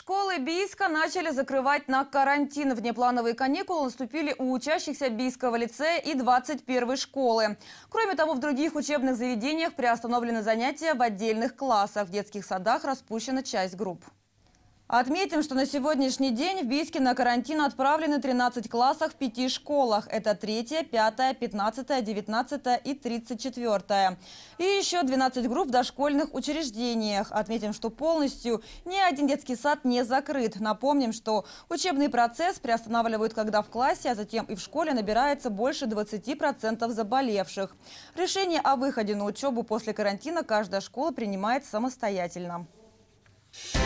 Школы Бийска начали закрывать на карантин. Внеплановые каникулы наступили у учащихся Бийского лицея и 21 школы. Кроме того, в других учебных заведениях приостановлены занятия в отдельных классах. В детских садах распущена часть групп. Отметим, что на сегодняшний день в Бийске на карантин отправлены 13 классов в пяти школах. Это 3, 5, 15, 19 и 34. И еще 12 групп в дошкольных учреждениях. Отметим, что полностью ни один детский сад не закрыт. Напомним, что учебный процесс приостанавливают, когда в классе, а затем и в школе набирается больше 20% заболевших. Решение о выходе на учебу после карантина каждая школа принимает самостоятельно. Yeah.